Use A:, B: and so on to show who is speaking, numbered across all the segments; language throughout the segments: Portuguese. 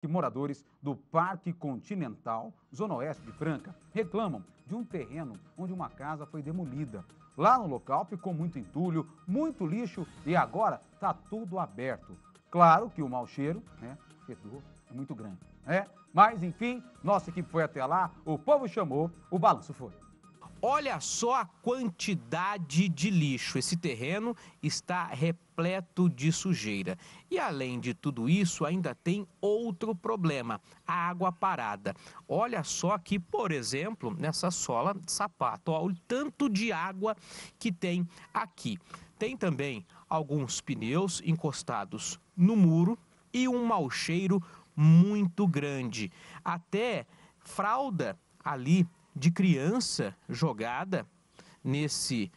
A: que moradores do Parque Continental, Zona Oeste de Franca, reclamam de um terreno onde uma casa foi demolida. Lá no local ficou muito entulho, muito lixo e agora está tudo aberto. Claro que o mau cheiro, né, fedor, é muito grande, né? Mas enfim, nossa equipe foi até lá, o povo chamou, o balanço foi. Olha só a quantidade de lixo. Esse terreno está
B: repleto de sujeira. E além de tudo isso, ainda tem outro problema: a água parada. Olha só aqui, por exemplo, nessa sola de sapato, olha o tanto de água que tem aqui. Tem também alguns pneus encostados no muro e um mau cheiro muito grande. Até fralda ali de criança jogada nesse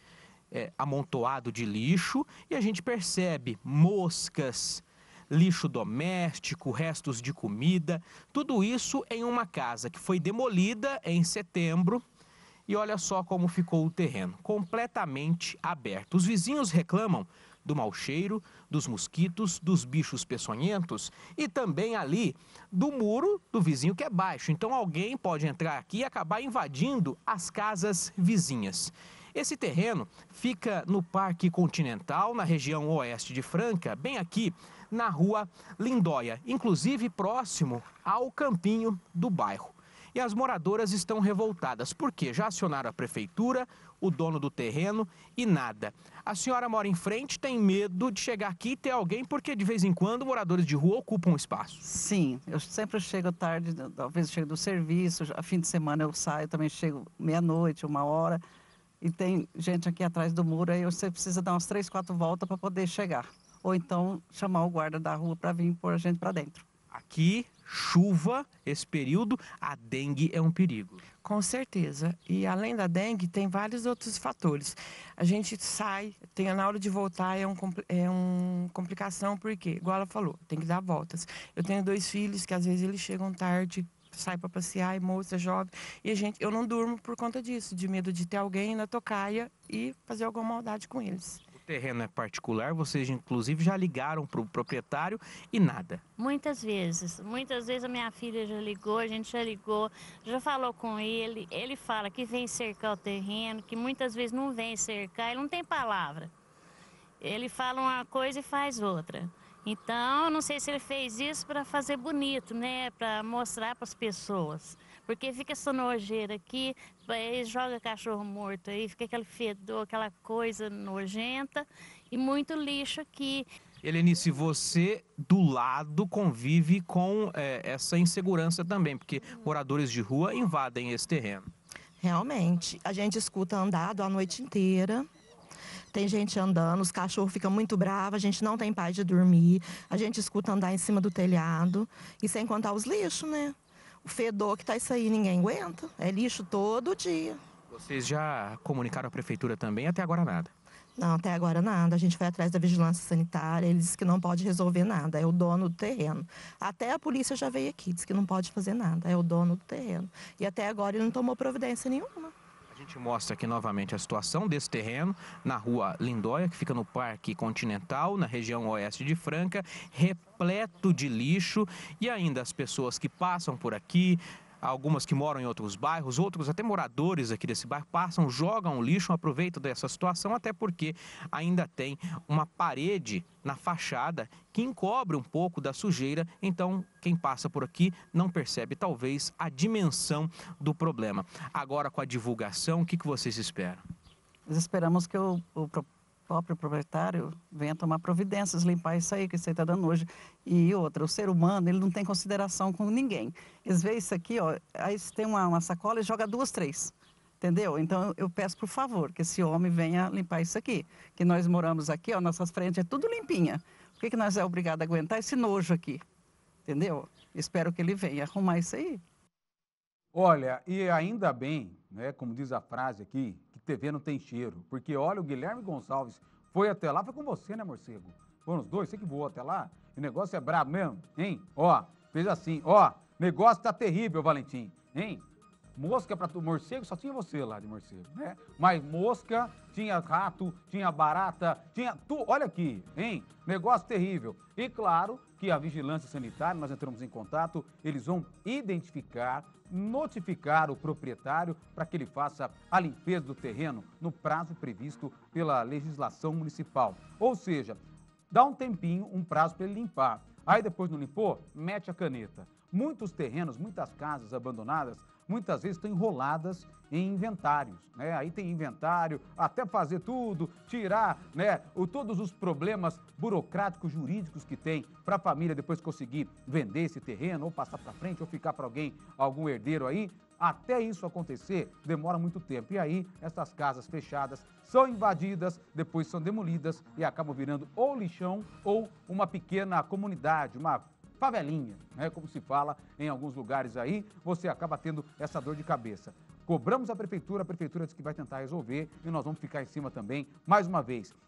B: é, amontoado de lixo e a gente percebe moscas, lixo doméstico, restos de comida, tudo isso em uma casa que foi demolida em setembro e olha só como ficou o terreno, completamente aberto. Os vizinhos reclamam do mau cheiro, dos mosquitos, dos bichos peçonhentos e também ali do muro do vizinho que é baixo. Então alguém pode entrar aqui e acabar invadindo as casas vizinhas. Esse terreno fica no Parque Continental, na região oeste de Franca, bem aqui na rua Lindóia, inclusive próximo ao campinho do bairro. E as moradoras estão revoltadas, porque já acionaram a prefeitura, o dono do terreno e nada. A senhora mora em frente, tem medo de chegar aqui e ter alguém, porque de vez em quando moradores de rua ocupam o espaço.
C: Sim, eu sempre chego tarde, talvez chego do serviço, a fim de semana eu saio, também chego meia-noite, uma hora. E tem gente aqui atrás do muro, aí você precisa dar umas três, quatro voltas para poder chegar. Ou então chamar o guarda da rua para vir pôr a gente para dentro. Aqui
B: chuva, esse período, a dengue é um perigo.
C: Com certeza. E além da dengue, tem vários outros fatores. A gente sai, tem na hora de voltar é um é um complicação porque, igual ela falou, tem que dar voltas. Eu tenho dois filhos que às vezes eles chegam tarde, sai para passear, é moça, jovem. E a gente, eu não durmo por conta disso, de medo de ter alguém na tocaia e fazer alguma maldade com eles
B: terreno é particular, vocês inclusive já ligaram para o proprietário e nada.
C: Muitas vezes, muitas vezes a minha filha já ligou, a gente já ligou, já falou com ele, ele fala que vem cercar o terreno, que muitas vezes não vem cercar, ele não tem palavra. Ele fala uma coisa e faz outra. Então, não sei se ele fez isso para fazer bonito, né? Para mostrar para as pessoas. Porque fica essa nojeira aqui, eles jogam cachorro morto aí, fica aquele fedor, aquela coisa nojenta e muito lixo aqui.
B: Helenice, você do lado convive com é, essa insegurança também, porque moradores de rua invadem esse terreno.
C: Realmente, a gente escuta andado a noite inteira tem gente andando, os cachorros ficam muito bravos, a gente não tem paz de dormir, a gente escuta andar em cima do telhado. E sem contar os lixos, né? O fedor que tá isso aí, ninguém aguenta. É lixo todo dia.
B: Vocês já comunicaram à prefeitura também? Até agora nada.
C: Não, até agora nada. A gente foi atrás da vigilância sanitária, ele disse que não pode resolver nada, é o dono do terreno. Até a polícia já veio aqui, disse que não pode fazer nada, é o dono do terreno. E até agora ele não tomou providência nenhuma
B: gente mostra aqui novamente a situação desse terreno na rua Lindóia, que fica no Parque Continental, na região oeste de Franca, repleto de lixo e ainda as pessoas que passam por aqui, algumas que moram em outros bairros, outros até moradores aqui desse bairro passam, jogam lixo, aproveitam dessa situação, até porque ainda tem uma parede na fachada que encobre um pouco da sujeira, então quem passa por aqui não percebe talvez a dimensão do problema. Agora com a divulgação, o que, que vocês esperam?
C: Nós esperamos que o, o, próprio proprietário venha tomar providências, limpar isso aí que você está dando hoje. E outra, o ser humano, ele não tem consideração com ninguém. Eles veem isso aqui, ó, aí você tem uma, uma sacola e joga duas, três. Entendeu? Então eu peço por favor que esse homem venha limpar isso aqui. Que nós moramos aqui, ó, nossas frentes é tudo limpinha. Por que, que nós é obrigado a aguentar esse nojo aqui? Entendeu? Espero que ele venha arrumar isso aí.
A: Olha, e ainda bem, né, como diz a frase aqui, TV não tem cheiro. Porque olha, o Guilherme Gonçalves foi até lá, foi com você, né, morcego? Foram os dois, você que voou até lá. O negócio é brabo mesmo, hein? Ó, fez assim, ó, negócio tá terrível, Valentim, hein? Mosca para morcego, só tinha você lá de morcego, né? Mas mosca, tinha rato, tinha barata, tinha tu, olha aqui, hein? Negócio terrível. E claro, que a vigilância sanitária, nós entramos em contato, eles vão identificar, notificar o proprietário para que ele faça a limpeza do terreno no prazo previsto pela legislação municipal. Ou seja, dá um tempinho, um prazo para ele limpar. Aí depois não limpou, mete a caneta. Muitos terrenos, muitas casas abandonadas muitas vezes estão enroladas em inventários, né? Aí tem inventário, até fazer tudo, tirar, né, o, todos os problemas burocráticos, jurídicos que tem para a família depois conseguir vender esse terreno ou passar para frente ou ficar para alguém, algum herdeiro aí, até isso acontecer, demora muito tempo. E aí, essas casas fechadas são invadidas, depois são demolidas e acabam virando ou lixão ou uma pequena comunidade, uma favelinha, né, como se fala em alguns lugares aí, você acaba tendo essa dor de cabeça. Cobramos a prefeitura, a prefeitura disse que vai tentar resolver e nós vamos ficar em cima também. Mais uma vez,